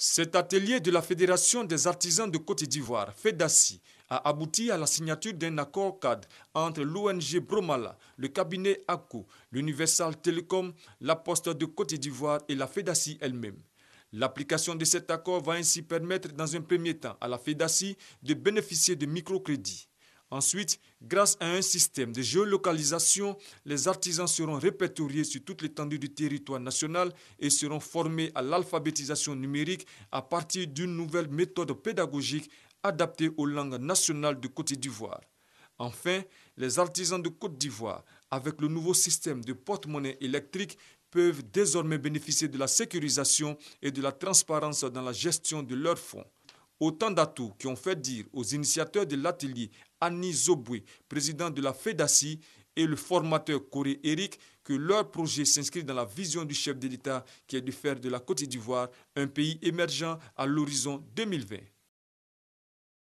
Cet atelier de la Fédération des artisans de Côte d'Ivoire, FEDACI, a abouti à la signature d'un accord cadre entre l'ONG Bromala, le cabinet ACO, l'Universal Telecom, la Poste de Côte d'Ivoire et la FEDACI elle-même. L'application de cet accord va ainsi permettre dans un premier temps à la FEDACI de bénéficier de microcrédits. Ensuite, grâce à un système de géolocalisation, les artisans seront répertoriés sur toute l'étendue du territoire national et seront formés à l'alphabétisation numérique à partir d'une nouvelle méthode pédagogique adaptée aux langues nationales de Côte d'Ivoire. Enfin, les artisans de Côte d'Ivoire, avec le nouveau système de porte-monnaie électrique, peuvent désormais bénéficier de la sécurisation et de la transparence dans la gestion de leurs fonds. Autant d'atouts qui ont fait dire aux initiateurs de l'atelier, Annie Zobwe, président de la FEDACI, et le formateur Coré Eric, que leur projet s'inscrit dans la vision du chef de l'État qui est de faire de la Côte d'Ivoire un pays émergent à l'horizon 2020.